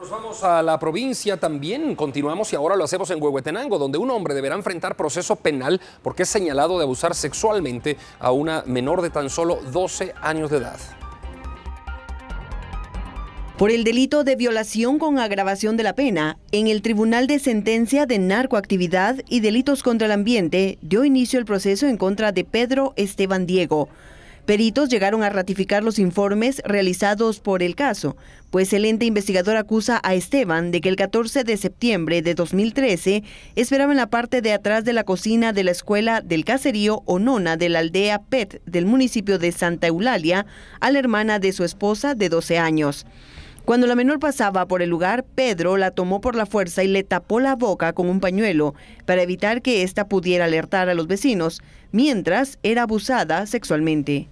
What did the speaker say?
Nos vamos a la provincia también, continuamos y ahora lo hacemos en Huehuetenango, donde un hombre deberá enfrentar proceso penal porque es señalado de abusar sexualmente a una menor de tan solo 12 años de edad. Por el delito de violación con agravación de la pena, en el Tribunal de Sentencia de Narcoactividad y Delitos contra el Ambiente dio inicio el proceso en contra de Pedro Esteban Diego, Peritos llegaron a ratificar los informes realizados por el caso, pues el ente investigador acusa a Esteban de que el 14 de septiembre de 2013 esperaba en la parte de atrás de la cocina de la escuela del caserío Onona de la aldea Pet del municipio de Santa Eulalia a la hermana de su esposa de 12 años. Cuando la menor pasaba por el lugar, Pedro la tomó por la fuerza y le tapó la boca con un pañuelo para evitar que ésta pudiera alertar a los vecinos, mientras era abusada sexualmente.